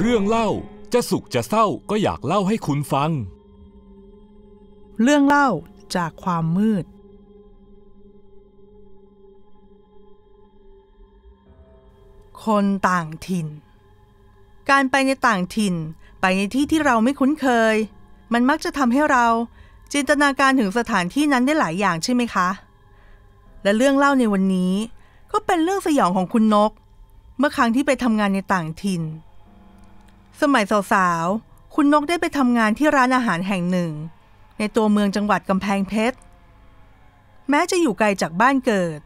เรื่องเล่าจะสุขจะเศร้าก็อยากเล่าให้คุณฟัง เรื่องเล่าจากความมืด คนต่างถิ่น การไปในต่างถิ่น ไปในที่ที่เราไม่คุ้นเคย มันมักจะทำให้เรา จินตนาการถึงสถานที่นั้นได้หลายอย่างใช่ไหมคะ และเรื่องเล่าในวันนี้ก็เป็นเรื่องสยองของคุณนก เมื่อครั้งที่ไปทำงานในต่างถิ่นสมัยสาวๆคุณนกได้ไปทำงานที่ร้านอาหารแห่งหนึ่ง ในตัวเมืองจังหวัดกำแพงเพชร แม้จะอยู่ไกลจากบ้านเกิด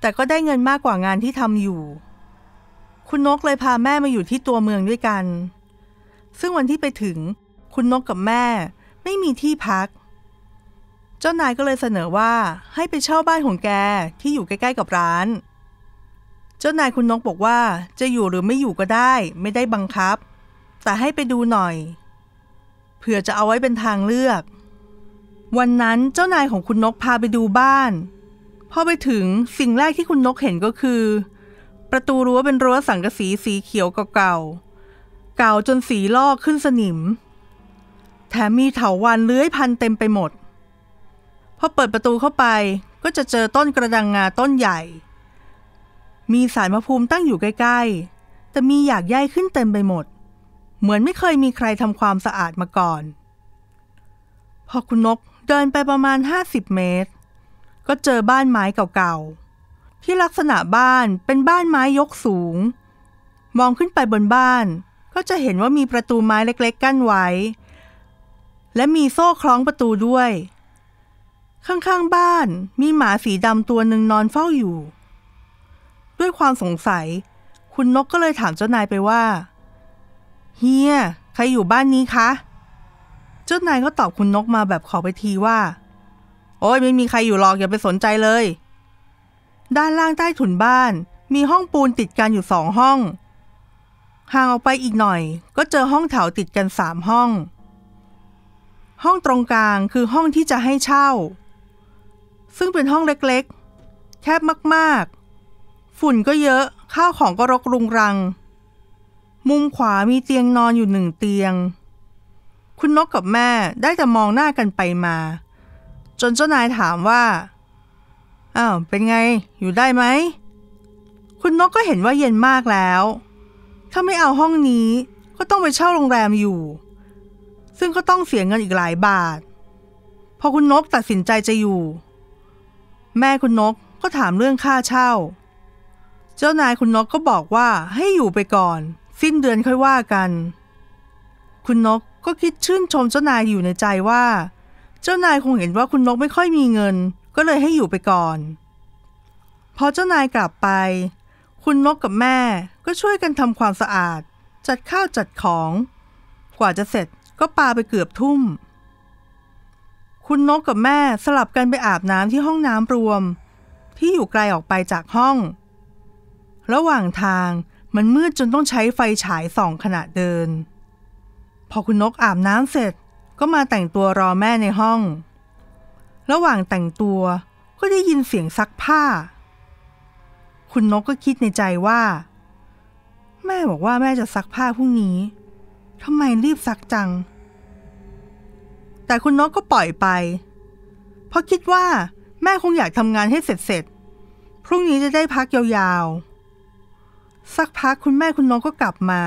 แต่ก็ได้เงินมากกว่างานที่ทำอยู่ คุณนกเลยพาแม่มาอยู่ที่ตัวเมืองด้วยกัน ซึ่งวันที่ไปถึง คุณนกกับแม่ไม่มีที่พัก เจ้านายก็เลยเสนอว่าให้ไปเช่าบ้านของแกที่อยู่ใกล้ ๆกับร้าน เจ้านายคุณนกบอกว่าจะอยู่หรือไม่อยู่ก็ได้ ไม่ได้บังคับแต่ให้ไปดูหน่อยเผื่อจะเอาไว้เป็นทางเลือก วันนั้นเจ้านายของคุณนกพาไปดูบ้านพอไปถึงสิ่งแรกที่คุณนกเห็นก็คือ ประตูรั้วเป็นรั้วสังกะสีสีเขียวเก่าๆเก่าจนสีลอกขึ้นสนิม แถมมีเถาวันเลื้อยพันเต็มไปหมดพอเปิดประตูเข้าไปก็จะเจอต้นกระดังงาต้นใหญ่ มีสารพระภูมิตั้งอยู่ใกล้ๆแต่มีอยากย่ายขึ้นเต็มไปหมดเหมือนไม่เคยมีใครทำความสะอาดมาก่อน พอคุณนกเดินไปประมาณ50เมตร ก็เจอบ้านไม้เก่าๆที่ลักษณะบ้านเป็นบ้านไม้ยกสูง มองขึ้นไปบนบ้าน ก็จะเห็นว่ามีประตูไม้เล็กๆ กั้นไว้ และมีโซ่คล้องประตูด้วย ข้างๆบ้านมีหมาสีดำตัวหนึ่งนอนเฝ้าอยู่ ด้วยความสงสัย คุณนกก็เลยถามเจ้านายไปว่าเฮีย ใครอยู่บ้านนี้คะ เจ้านายก็ตอบคุณนกมาแบบขอไปทีว่าโอ้ยไม่มีใครอยู่หรอกอย่าไปสนใจเลย ด้านล่างใต้ถุนบ้าน มีห้องปูนติดกันอยู่สองห้อง ห่างออกไปอีกหน่อย ก็เจอห้องแถวติดกันสามห้อง ห้องตรงกลางคือห้องที่จะให้เช่า ซึ่งเป็นห้องเล็กๆ แคบมากๆ ฝุ่นก็เยอะข้าวของก็รกรุงรังมุมขวามีเตียงนอนอยู่หนึ่งเตียง คุณนกกับแม่ได้แต่มองหน้ากันไปมา จนเจ้านายถามว่า อ้าว เป็นไง อยู่ได้ไหม คุณนกก็เห็นว่าเย็นมากแล้ว ถ้าไม่เอาห้องนี้ ก็ต้องไปเช่าโรงแรมอยู่ ซึ่งก็ต้องเสียเงินอีกหลายบาท พอคุณนกตัดสินใจจะอยู่ แม่คุณนกก็ถามเรื่องค่าเช่า เจ้านายคุณนกก็บอกว่าให้อยู่ไปก่อนิ้นเดือนค่อยว่ากัน คุณนกก็คิดชื่นชมเจ้านายอยู่ในใจว่า เจ้านายคงเห็นว่าคุณนกไม่ค่อยมีเงินก็เลยให้อยู่ไปก่อน พอเจ้านายกลับไป คุณนกกับแม่ก็ช่วยกันทำความสะอาด จัดข้าวจัดของ กว่าจะเสร็จก็ปาไปเกือบทุ่ม คุณนกกับแม่สลับกันไปอาบน้ำที่ห้องน้ำรวม ที่อยู่ไกลออกไปจากห้อง ระหว่างทางมันมืดจนต้องใช้ไฟฉายส่องขณะเดิน พอคุณนกอาบน้ำเสร็จ ก็มาแต่งตัวรอแม่ในห้อง ระหว่างแต่งตัวก็ได้ยินเสียงซักผ้า คุณนกก็คิดในใจว่า แม่บอกว่าแม่จะซักผ้าพรุ่งนี้ทำไมรีบซักจัง แต่คุณนกก็ปล่อยไป เพราะคิดว่า แม่คงอยากทำงานให้เสร็จเสร็จพรุ่งนี้จะได้พักยาวๆสักพักคุณแม่คุณนกก็กลับมา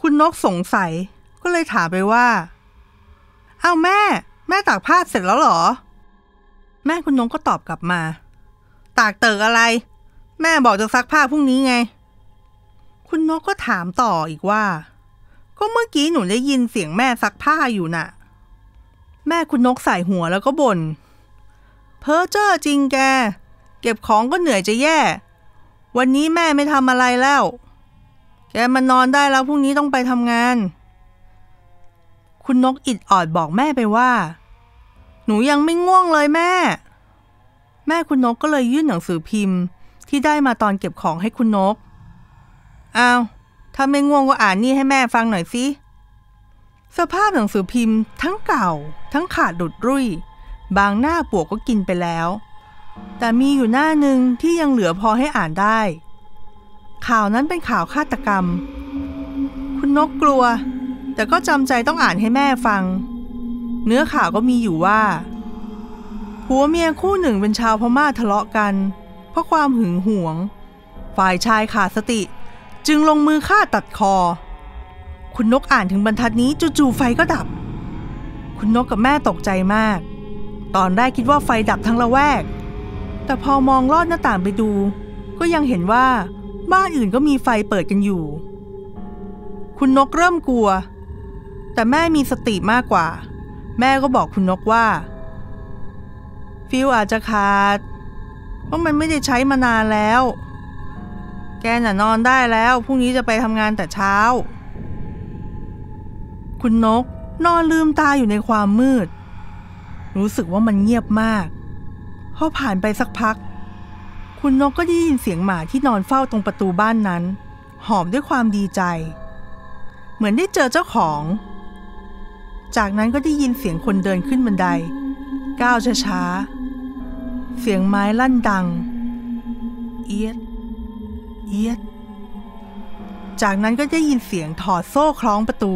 คุณนกสงสัยก็เลยถามไปว่าเอาแม่ แม่ตากผ้าเสร็จแล้วหรอ แม่คุณนกก็ตอบกลับมา ตากเติกอะไร แม่บอกจะซักผ้าพรุ่งนี้ไง คุณนกก็ถามต่ออีกว่า ก็เมื่อกี้หนูได้ยินเสียงแม่ซักผ้าอยู่นะ่ะแม่คุณนกใส่หัวแล้วก็บน่นเพ้อเจ้อจริงแก เก็บของก็เหนื่อยจะแย่วันนี้แม่ไม่ทำอะไรแล้ว แกมานอนได้แล้วพรุ่งนี้ต้องไปทำงาน คุณนกอิดออดบอกแม่ไปว่า หนูยังไม่ง่วงเลยแม่ แม่คุณนกก็เลยยื่นหนังสือพิมพ์ที่ได้มาตอนเก็บของให้คุณนกอา้าวถ้าไม่ง่วงก็อ่านนี่ให้แม่ฟังหน่อยสิ สภาพหนังสือพิมพ์ ทั้งเก่า ทั้งขาดดุดรุ่ยบางหน้าปวกก็กินไปแล้วแต่มีอยู่หน้าหนึ่งที่ยังเหลือพอให้อ่านได้ ข่าวนั้นเป็นข่าวฆาตกรรม คุณนกกลัว แต่ก็จำใจต้องอ่านให้แม่ฟัง เนื้อข่าวก็มีอยู่ว่าผัวเมียคู่หนึ่งเป็นชาวพม่าทะเลาะกัน เพราะความหึงหวง ฝ่ายชายขาดสติจึงลงมือฆ่าตัดคอ คุณนกอ่านถึงบรรทัดนี้จู่ๆไฟก็ดับ คุณนกกับแม่ตกใจมาก ตอนแรกคิดว่าไฟดับทั้งละแวกแต่พอมองลอดหน้าต่างไปดู ก็ยังเห็นว่าบ้านอื่นก็มีไฟเปิดกันอยู่ คุณนกเริ่มกลัว แต่แม่มีสติมากกว่า แม่ก็บอกคุณนกว่า ฟิวอาจจะขาดเพราะมันไม่ได้ใช้มานานแล้ว แกน่ะนอนได้แล้วพรุ่งนี้จะไปทำงานแต่เช้า คุณนกนอนลืมตาอยู่ในความมืด รู้สึกว่ามันเงียบมากพอผ่านไปสักพัก คุณนกก็ได้ยินเสียงหมาที่นอนเฝ้าตรงประตูบ้านนั้น หอมด้วยความดีใจ เหมือนได้เจอเจ้าของ จากนั้นก็ได้ยินเสียงคนเดินขึ้นบันได ก้าวช้าๆ เสียงไม้ลั่นดัง เอียด เอียด จากนั้นก็ได้ยินเสียงถอดโซ่คล้องประตู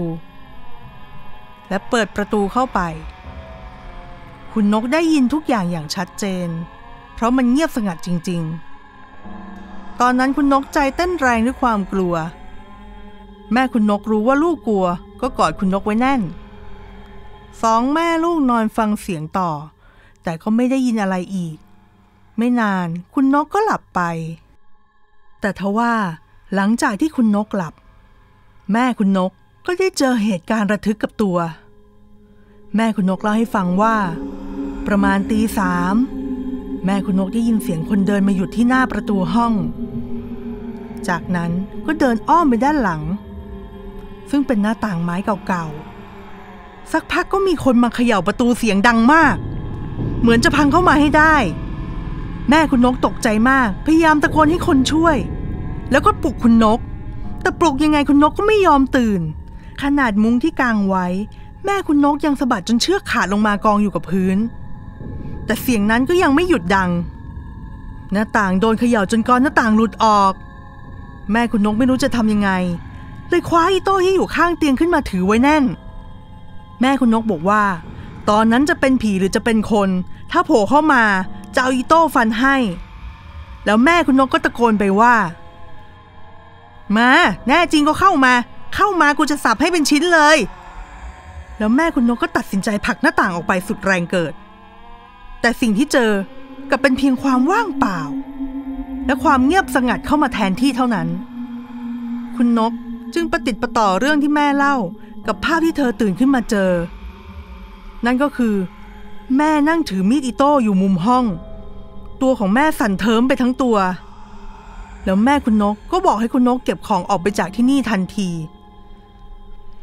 และเปิดประตูเข้าไปคุณนกได้ยินทุกอย่างอย่างชัดเจน เพราะมันเงียบสงัดจริงๆ ตอนนั้นคุณนกใจเต้นแรงด้วยความกลัว แม่คุณนกรู้ว่าลูกกลัวก็กอดคุณนกไว้แน่นสองแม่ลูกนอนฟังเสียงต่อ แต่ก็ไม่ได้ยินอะไรอีก ไม่นานคุณนกก็หลับไป แต่ทว่าหลังจากที่คุณนกหลับ แม่คุณนกก็ได้เจอเหตุการณ์ระทึกกับตัว แม่คุณนกเล่าให้ฟังว่าประมาณตีสามแม่คุณนกได้ยินเสียงคนเดินมาหยุดที่หน้าประตูห้อง จากนั้นก็เดินอ้อมไปด้านหลัง ซึ่งเป็นหน้าต่างไม้เก่าๆสักพักก็มีคนมาเขย่าประตูเสียงดังมาก เหมือนจะพังเข้ามาให้ได้ แม่คุณนกตกใจมาก พยายามตะโกนให้คนช่วย แล้วก็ปลุกคุณนก แต่ปลุกยังไงคุณนกก็ไม่ยอมตื่น ขนาดมุ้งที่กางไว้ แม่คุณนกยังสะบัดจนเชือกขาดลงมากองอยู่กับพื้นแต่เสียงนั้นก็ยังไม่หยุดดัง หน้าต่างโดนเขย่าจนก้อนหน้าต่างหลุดออก แม่คุณนกไม่รู้จะทำยังไง เลยคว้าอีโต้ที่อยู่ข้างเตียงขึ้นมาถือไว้แน่น แม่คุณนกบอกว่า ตอนนั้นจะเป็นผีหรือจะเป็นคน ถ้าโผล่เข้ามา จะเอาอีโต้ฟันให้ แล้วแม่คุณนกก็ตะโกนไปว่า มา แน่จริงก็เข้ามา เข้ามากูจะสับให้เป็นชิ้นเลย แล้วแม่คุณนกก็ตัดสินใจผลักหน้าต่างออกไปสุดแรงเกิดแต่สิ่งที่เจอกับเป็นเพียงความว่างเปล่า และความเงียบสงัดเข้ามาแทนที่เท่านั้น คุณนกจึงประติดประต่อเรื่องที่แม่เล่ากับภาพที่เธอตื่นขึ้นมาเจอ นั่นก็คือ แม่นั่งถือมีดอิโต้อยู่มุมห้อง ตัวของแม่สั่นเทิมไปทั้งตัว แล้วแม่คุณนกก็บอกให้คุณนกเก็บของออกไปจากที่นี่ทันที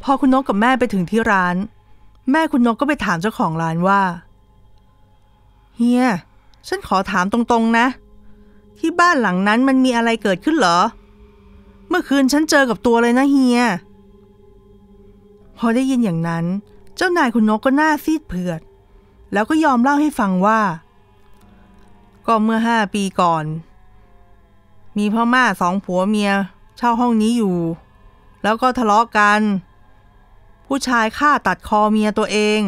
พอคุณนกกับแม่ไปถึงที่ร้าน แม่คุณนกก็ไปถามเจ้าของร้านว่าเฮีย ฉันขอถามตรง ๆ นะ ที่บ้านหลังนั้นมันมีอะไรเกิดขึ้นเหรอ เมื่อคืนฉันเจอกับตัวเลยนะเฮีย พอได้ยินอย่างนั้น เจ้านายคุณนกก็หน้าซีดเผือด แล้วก็ยอมเล่าให้ฟังว่า ก็เมื่อห้าปีก่อน มีพ่อม่สองผัวเมียเช่าห้องนี้อยู่ แล้วก็ทะเลาะกัน ผู้ชายฆ่าตัดคอเมียตัวเอง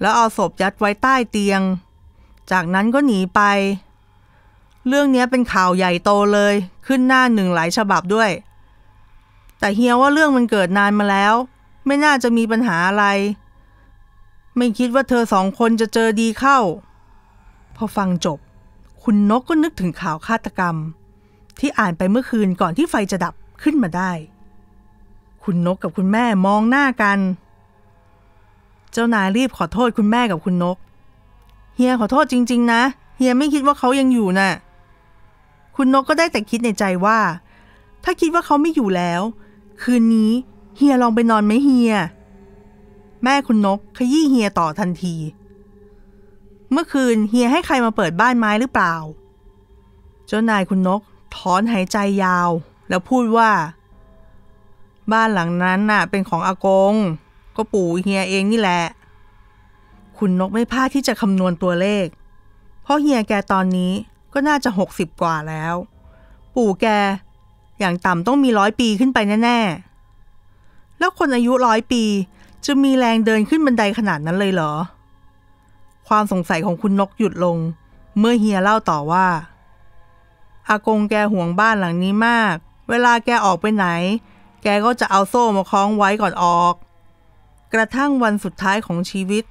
แล้วเอาศพยัดไว้ใต้เตียงจากนั้นก็หนีไป เรื่องนี้เป็นข่าวใหญ่โตเลย ขึ้นหน้าหนึ่งหลายฉบับด้วย แต่เฮียว่าเรื่องมันเกิดนานมาแล้ว ไม่น่าจะมีปัญหาอะไร ไม่คิดว่าเธอสองคนจะเจอดีเข้า พอฟังจบ คุณนกก็นึกถึงข่าวฆาตกรรม ที่อ่านไปเมื่อคืนก่อนที่ไฟจะดับขึ้นมาได้ คุณนกกับคุณแม่มองหน้ากัน เจ้านายรีบขอโทษคุณแม่กับคุณนกเฮียขอโทษจริงๆ นะ เฮียไม่คิดว่าเขายังอยู่นะ่ะคุณนกก็ได้แต่คิดในใจว่า ถ้าคิดว่าเขาไม่อยู่แล้ว คืนนี้เฮียลองไปนอนไหมเฮีย แม่คุณนกขยี้เฮียต่อทันที เมื่อคืนเฮียให้ใครมาเปิดบ้านไม้หรือเปล่า เจ้านายคุณนกถอนหายใจยาว แล้วพูดว่า บ้านหลังนั้นน่ะ เป็นของอากง ก็ปู่เฮียเองนี่แหละคุณนกไม่พลาดที่จะคำนวณตัวเลข เพราะเฮียแกตอนนี้ก็น่าจะหกสิบกว่าแล้ว ปู่แกอย่างต่ำต้องมีร้อยปีขึ้นไปแน่ๆ แล้วคนอายุร้อยปีจะมีแรงเดินขึ้นบันไดขนาดนั้นเลยเหรอ ความสงสัยของคุณนกหยุดลงเมื่อเฮียเล่าต่อว่า อากงแกห่วงบ้านหลังนี้มาก เวลาแกออกไปไหน แกก็จะเอาโซ่มาคล้องไว้ก่อนออก กระทั่งวันสุดท้ายของชีวิต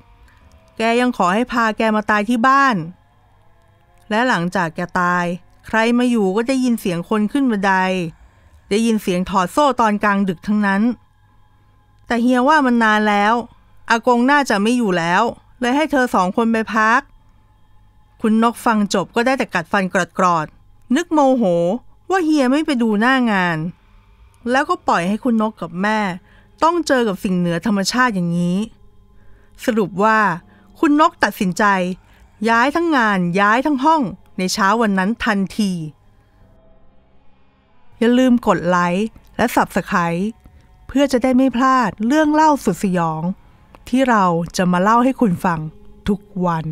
แกยังขอให้พาแกมาตายที่บ้าน และหลังจากแกตาย ใครมาอยู่ก็จะยินเสียงคนขึ้นบันไดได้ยินเสียงถอดโซ่ตอนกลางดึกทั้งนั้น แต่เฮียว่ามันนานแล้ว อากงน่าจะไม่อยู่แล้วเลยให้เธอสองคนไปพัก คุณนกฟังจบก็ได้แต่กัดฟันกรอดๆ นึกโมโห ว่าเฮียไม่ไปดูหน้างาน แล้วก็ปล่อยให้คุณนกกับแม่ ต้องเจอกับสิ่งเหนือธรรมชาติอย่างนี้ สรุปว่าคุณนกตัดสินใจ ย้ายทั้งงานย้ายทั้งห้องในเช้าวันนั้นทันที อย่าลืมกดไลค์ และสับสไครเพื่อจะได้ไม่พลาดเรื่องเล่าสุดสยอง ที่เราจะมาเล่าให้คุณฟังทุกวัน